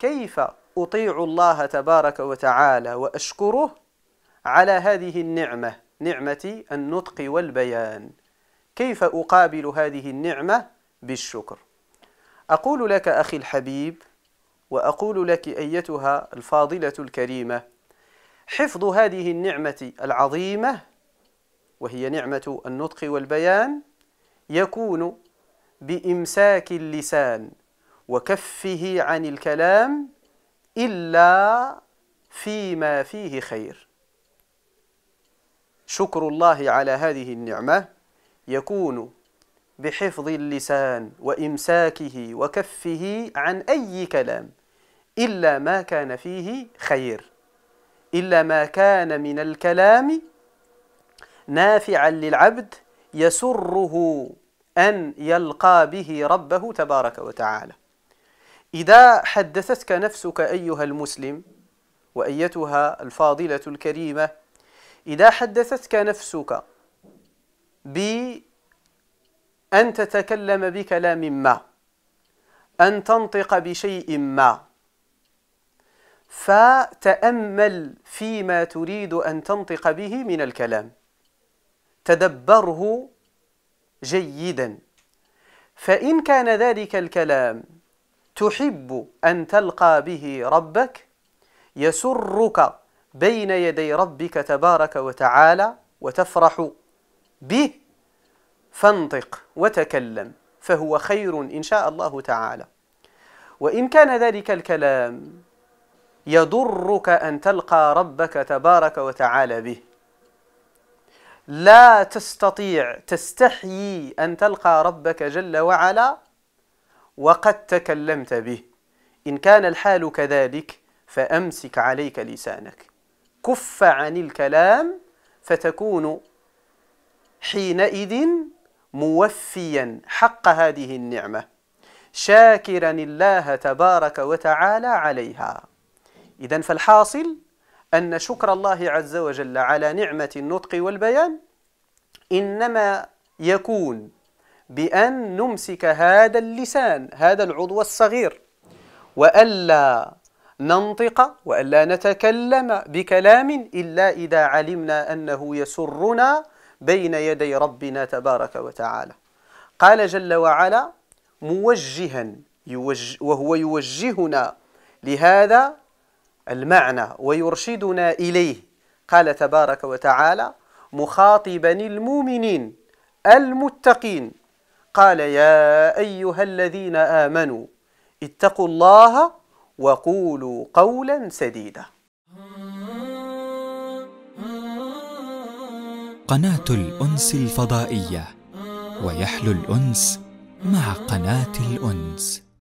كيف أطيع الله تبارك وتعالى وأشكره على هذه النعمة نعمة النطق والبيان كيف أقابل هذه النعمة بالشكر أقول لك أخي الحبيب وأقول لك أيتها الفاضلة الكريمة حفظ هذه النعمة العظيمة وهي نعمة النطق والبيان يكون بإمساك اللسان وكفه عن الكلام إلا فيما فيه خير شكر الله على هذه النعمة يكون بحفظ اللسان وإمساكه وكفه عن أي كلام إلا ما كان فيه خير إلا ما كان من الكلام نافعا للعبد يسره أن يلقى به ربه تبارك وتعالى إذا حدثتك نفسك أيها المسلم وأيتها الفاضلة الكريمة إذا حدثتك نفسك بأن تتكلم بكلام ما أن تنطق بشيء ما فتأمل فيما تريد أن تنطق به من الكلام تدبره جيدا فإن كان ذلك الكلام تحب أن تلقى به ربك يسرك بين يدي ربك تبارك وتعالى وتفرح به فانطق وتكلم فهو خير إن شاء الله تعالى وإن كان ذلك الكلام يضرك أن تلقى ربك تبارك وتعالى به لا تستطيع تستحيي أن تلقى ربك جل وعلا وقد تكلمت به إن كان الحال كذلك فأمسك عليك لسانك كف عن الكلام فتكون حينئذ موفيا حق هذه النعمة شاكرا الله تبارك وتعالى عليها إذا فالحاصل أن شكر الله عز وجل على نعمة النطق والبيان إنما يكون بأن نمسك هذا اللسان هذا العضو الصغير وألا ننطق وألا نتكلم بكلام إلا إذا علمنا أنه يسرنا بين يدي ربنا تبارك وتعالى قال جل وعلا موجها يوجه وهو يوجهنا لهذا المعنى ويرشدنا إليه قال تبارك وتعالى مخاطبا المؤمنين المتقين قال يا أيها الذين آمنوا اتقوا الله وقولوا قولا سديدا قناة الأنس الفضائية ويحلو الأنس مع قناة الأنس